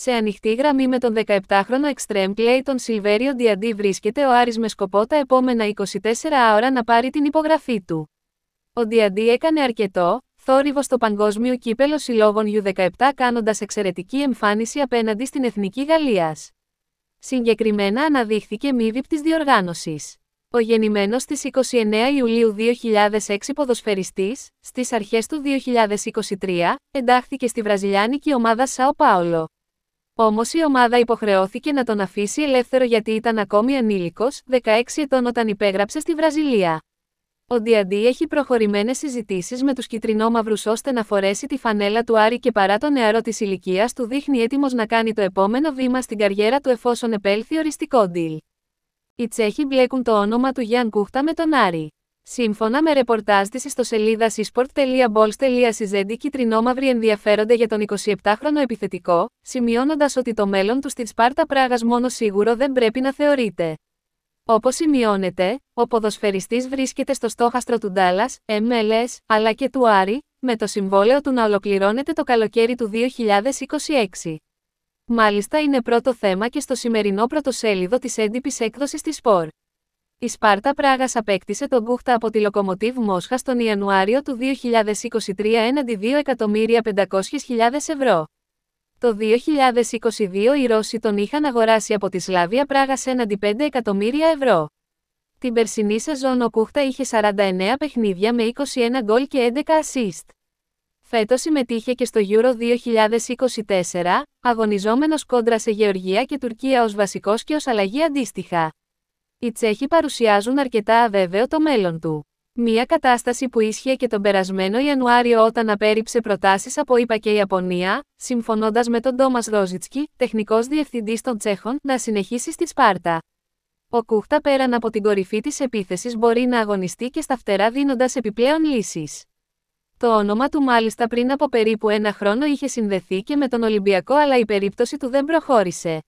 Σε ανοιχτή γραμμή με τον 17χρονο Extreme Play τον Silverio Διαντή βρίσκεται ο Άρης με σκοπό τα επόμενα 24 ώρα να πάρει την υπογραφή του. Ο Διαντή έκανε αρκετό, θόρυβο στο Παγκόσμιο Κύπελο Συλλόγων U17 κάνοντας εξαιρετική εμφάνιση απέναντι στην Εθνική Γαλλίας. Συγκεκριμένα αναδείχθηκε μη της διοργάνωσης. Ο γεννημένος στις 29 Ιουλίου 2006 ποδοσφαιριστής, στις αρχές του 2023, εντάχθηκε στη βραζιλιάνικη ομάδα Σαο Πάολο. Όμως η ομάδα υποχρεώθηκε να τον αφήσει ελεύθερο γιατί ήταν ακόμη ανήλικό, 16 ετών όταν υπέγραψε στη Βραζιλία. Ο Διαντή έχει προχωρημένες συζητήσεις με τους κυτρινόμαυρους ώστε να φορέσει τη φανέλα του Άρη και παρά το νεαρό της ηλικίας του δείχνει έτοιμος να κάνει το επόμενο βήμα στην καριέρα του εφόσον επέλθει οριστικό ντυλ. Οι Τσέχοι μπλέκουν το όνομα του Γιάν Κούχτα με τον Άρη. Σύμφωνα με ρεπορτάζ της ιστοσελίδα esport.balls.cz οι κυτρινόμαυροι ενδιαφέρονται για τον 27χρονο επιθετικό, σημειώνοντας ότι το μέλλον του στη Σπάρτα Πράγας μόνο σίγουρο δεν πρέπει να θεωρείται. Όπως σημειώνεται, ο ποδοσφαιριστής βρίσκεται στο στόχαστρο του Dallas, MLS, αλλά και του Άρη, με το συμβόλαιο του να ολοκληρώνεται το καλοκαίρι του 2026. Μάλιστα είναι πρώτο θέμα και στο σημερινό πρωτοσέλιδο της έντυπης έκδοσης της Sport. Η Σπάρτα Πράγας απέκτησε τον Κούχτα από τη Λοκομοτίβ Μόσχα τον Ιανουάριο του 2023 έναντι 2.500.000 ευρώ. Το 2022 οι Ρώσοι τον είχαν αγοράσει από τη Σλάβια Πράγας έναντι 5 εκατομμύρια ευρώ. Την περσινή σεζόν ο Κούχτα είχε 49 παιχνίδια με 21 γκολ και 11 assist. Φέτος συμμετείχε και στο Euro 2024, αγωνιζόμενος κόντρα σε Γεωργία και Τουρκία ως βασικός και ως αλλαγή αντίστοιχα. Οι Τσέχοι παρουσιάζουν αρκετά αβέβαιο το μέλλον του. Μία κατάσταση που ίσχυε και τον περασμένο Ιανουάριο όταν απέρριψε προτάσεις από ΙΠΑ και Ιαπωνία, συμφωνώντας με τον Τόμας Ρόζιτσκι, τεχνικός διευθυντής των Τσέχων, να συνεχίσει στη Σπάρτα. Ο Κούχτα πέραν από την κορυφή της επίθεσης μπορεί να αγωνιστεί και στα φτερά δίνοντας επιπλέον λύσεις. Το όνομα του μάλιστα πριν από περίπου ένα χρόνο είχε συνδεθεί και με τον Ολυμπιακό αλλά η περίπτωση του δεν προχώρησε.